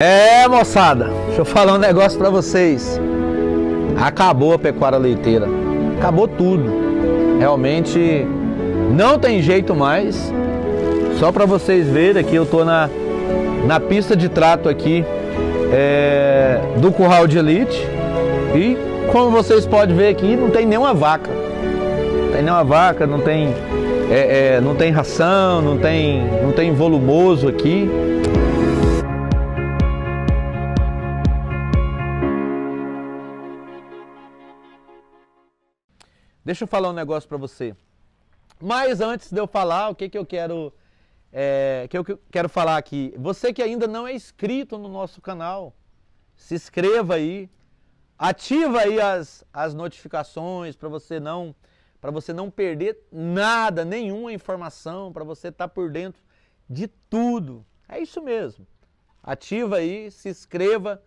É, moçada, deixa eu falar um negócio para vocês. Acabou a pecuária leiteira. Acabou tudo. Realmente não tem jeito mais. Só para vocês verem aqui, eu tô na, na pista de trato aqui é, do curral de elite. E como vocês podem ver aqui, não tem nenhuma vaca. Não tem nenhuma vaca, não tem, é, é, não tem ração, não tem, não tem volumoso aqui. Deixa eu falar um negócio para você. Mas antes de eu falar, o que, que eu quero é, que eu quero falar aqui. Você que ainda não é inscrito no nosso canal, se inscreva aí, ativa aí as, as notificações para você não para você não perder nada, nenhuma informação, para você estar tá por dentro de tudo. É isso mesmo. Ativa aí, se inscreva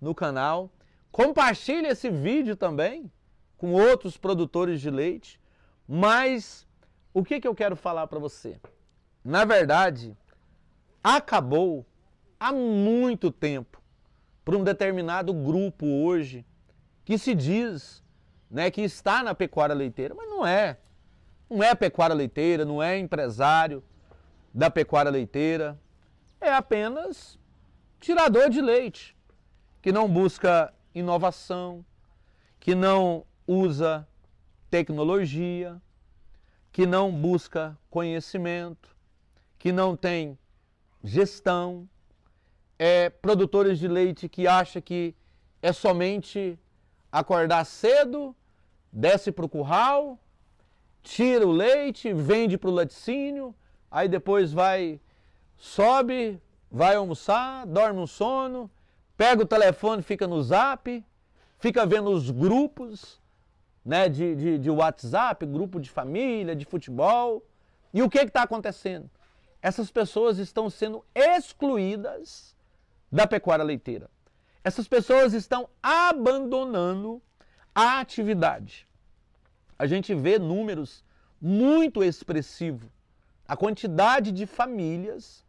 no canal, compartilhe esse vídeo também, com outros produtores de leite, mas o que, que eu quero falar para você? Na verdade, acabou há muito tempo para um determinado grupo hoje que se diz né, que está na pecuária leiteira, mas não é. Não é pecuária leiteira, não é empresário da pecuária leiteira, é apenas tirador de leite, que não busca inovação, que não usa tecnologia, que não busca conhecimento, que não tem gestão, é produtores de leite que acha que é somente acordar cedo, desce para o curral, tira o leite, vende para o laticínio, aí depois vai, sobe, vai almoçar, dorme um sono, pega o telefone, fica no zap, fica vendo os grupos, né, de, de, de WhatsApp, grupo de família, de futebol. E o que está acontecendo? Essas pessoas estão sendo excluídas da pecuária leiteira. Essas pessoas estão abandonando a atividade. A gente vê números muito expressivos. A quantidade de famílias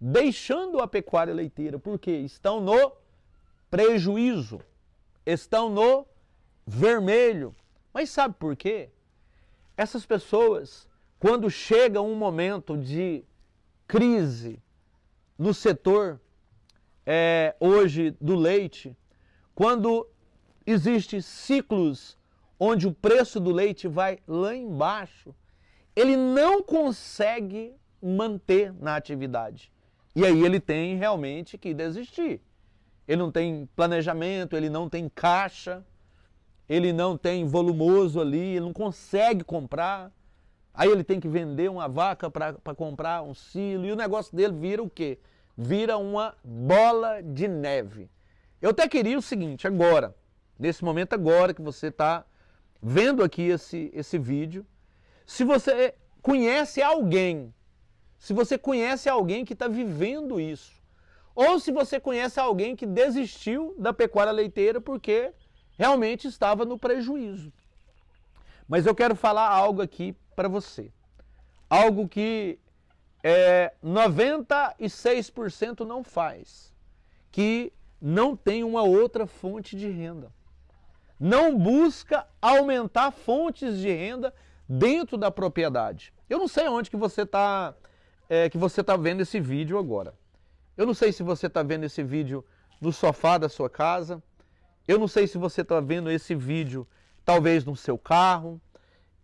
deixando a pecuária leiteira, porque estão no prejuízo, estão no vermelho, mas sabe por quê? Essas pessoas, quando chega um momento de crise no setor é, hoje do leite, quando existem ciclos onde o preço do leite vai lá embaixo, ele não consegue manter na atividade. E aí ele tem realmente que desistir. Ele não tem planejamento, ele não tem caixa ele não tem volumoso ali, ele não consegue comprar. Aí ele tem que vender uma vaca para comprar um silo. E o negócio dele vira o quê? Vira uma bola de neve. Eu até queria o seguinte, agora, nesse momento agora que você está vendo aqui esse, esse vídeo, se você conhece alguém, se você conhece alguém que está vivendo isso, ou se você conhece alguém que desistiu da pecuária leiteira porque realmente estava no prejuízo. Mas eu quero falar algo aqui para você. Algo que é, 96% não faz, que não tem uma outra fonte de renda. Não busca aumentar fontes de renda dentro da propriedade. Eu não sei onde que você está é, que você tá vendo esse vídeo agora. Eu não sei se você está vendo esse vídeo no sofá da sua casa, eu não sei se você está vendo esse vídeo, talvez no seu carro.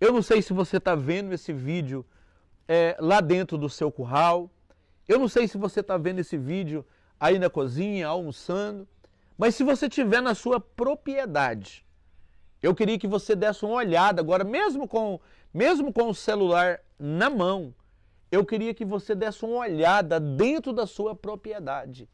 Eu não sei se você está vendo esse vídeo é, lá dentro do seu curral. Eu não sei se você está vendo esse vídeo aí na cozinha, almoçando. Mas se você tiver na sua propriedade, eu queria que você desse uma olhada agora, mesmo com, mesmo com o celular na mão, eu queria que você desse uma olhada dentro da sua propriedade.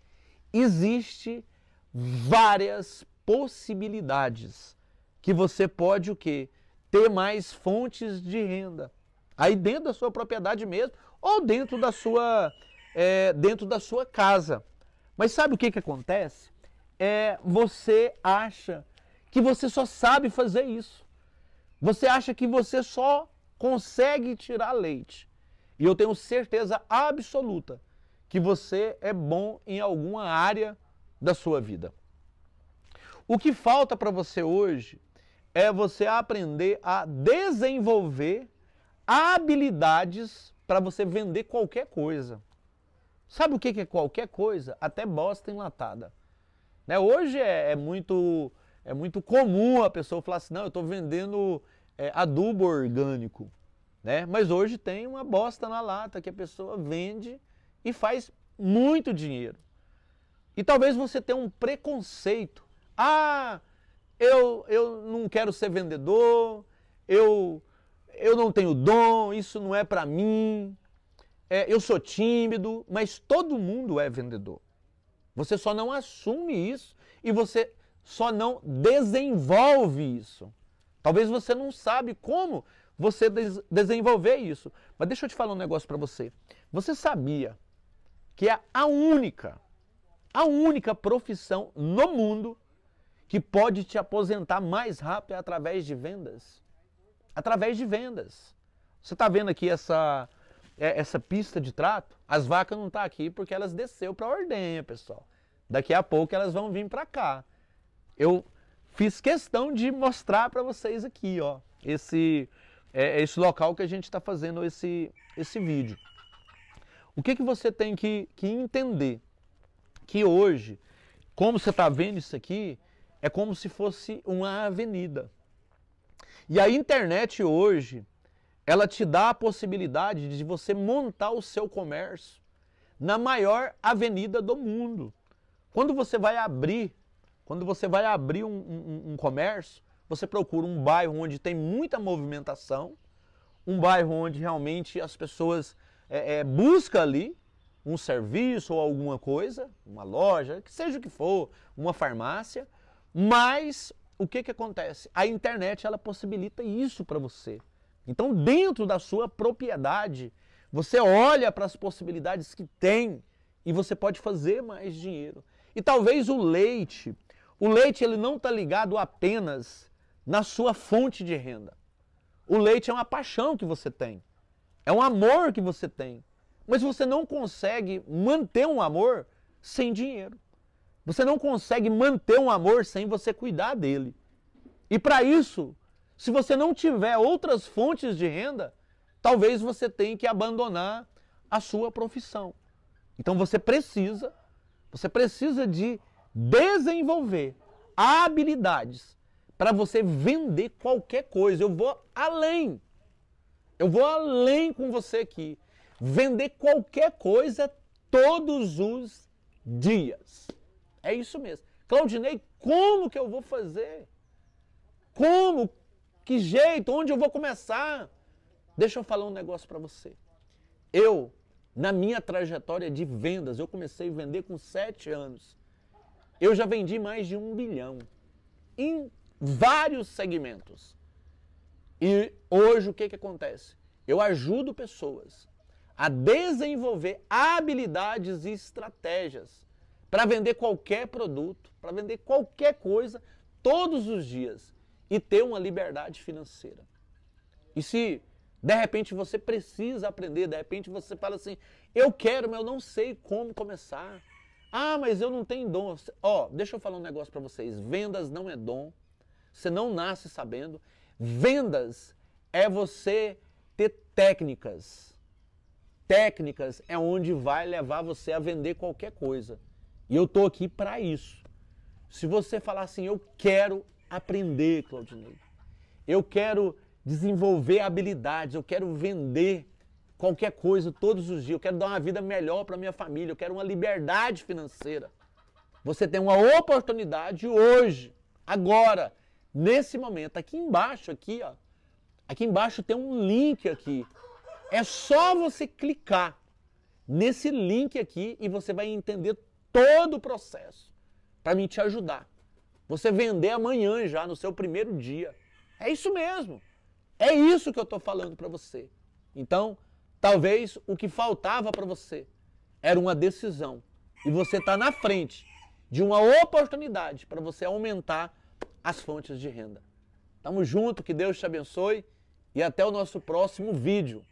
Existe várias possibilidades que você pode o quê? Ter mais fontes de renda. Aí dentro da sua propriedade mesmo, ou dentro da sua, é, dentro da sua casa. Mas sabe o que, que acontece? É, você acha que você só sabe fazer isso. Você acha que você só consegue tirar leite. E eu tenho certeza absoluta que você é bom em alguma área da sua vida. O que falta para você hoje é você aprender a desenvolver habilidades para você vender qualquer coisa. Sabe o que é qualquer coisa? Até bosta enlatada. Né? Hoje é, é, muito, é muito comum a pessoa falar assim: não, eu estou vendendo é, adubo orgânico. Né? Mas hoje tem uma bosta na lata que a pessoa vende e faz muito dinheiro. E talvez você tenha um preconceito ah, eu, eu não quero ser vendedor, eu, eu não tenho dom, isso não é para mim, é, eu sou tímido, mas todo mundo é vendedor. Você só não assume isso e você só não desenvolve isso. Talvez você não sabe como você des desenvolver isso. Mas deixa eu te falar um negócio para você. Você sabia que é a única, a única profissão no mundo que pode te aposentar mais rápido é através de vendas. Através de vendas. Você está vendo aqui essa, é, essa pista de trato? As vacas não estão tá aqui porque elas desceu para a ordenha, pessoal. Daqui a pouco elas vão vir para cá. Eu fiz questão de mostrar para vocês aqui, ó, esse é, é, esse local que a gente está fazendo esse esse vídeo. O que que você tem que, que entender? Que hoje, como você está vendo isso aqui, é como se fosse uma avenida. E a internet hoje, ela te dá a possibilidade de você montar o seu comércio na maior avenida do mundo. Quando você vai abrir, quando você vai abrir um, um, um comércio, você procura um bairro onde tem muita movimentação, um bairro onde realmente as pessoas é, é buscam ali um serviço ou alguma coisa, uma loja, que seja o que for, uma farmácia, mas o que, que acontece? A internet ela possibilita isso para você. Então, dentro da sua propriedade, você olha para as possibilidades que tem e você pode fazer mais dinheiro. E talvez o leite, o leite ele não está ligado apenas na sua fonte de renda. O leite é uma paixão que você tem, é um amor que você tem, mas você não consegue manter um amor sem dinheiro. Você não consegue manter um amor sem você cuidar dele. E para isso, se você não tiver outras fontes de renda, talvez você tenha que abandonar a sua profissão. Então você precisa, você precisa de desenvolver habilidades para você vender qualquer coisa. Eu vou além. Eu vou além com você aqui. Vender qualquer coisa todos os dias. É isso mesmo. Claudinei, como que eu vou fazer? Como? Que jeito? Onde eu vou começar? Deixa eu falar um negócio para você. Eu, na minha trajetória de vendas, eu comecei a vender com sete anos. Eu já vendi mais de um bilhão em vários segmentos. E hoje o que, que acontece? Eu ajudo pessoas a desenvolver habilidades e estratégias para vender qualquer produto, para vender qualquer coisa todos os dias e ter uma liberdade financeira. E se de repente você precisa aprender, de repente você fala assim: eu quero, mas eu não sei como começar. Ah, mas eu não tenho dom. Ó, oh, deixa eu falar um negócio para vocês: vendas não é dom, você não nasce sabendo. Vendas é você ter técnicas. Técnicas é onde vai levar você a vender qualquer coisa. E eu estou aqui para isso. Se você falar assim, eu quero aprender, Claudinei, eu quero desenvolver habilidades, eu quero vender qualquer coisa todos os dias, eu quero dar uma vida melhor para minha família, eu quero uma liberdade financeira. Você tem uma oportunidade hoje, agora, nesse momento, aqui embaixo, aqui, ó, aqui embaixo tem um link aqui. É só você clicar nesse link aqui e você vai entender todo o processo para mim te ajudar. Você vender amanhã já, no seu primeiro dia. É isso mesmo. É isso que eu estou falando para você. Então, talvez o que faltava para você era uma decisão. E você está na frente de uma oportunidade para você aumentar as fontes de renda. Tamo junto, que Deus te abençoe e até o nosso próximo vídeo.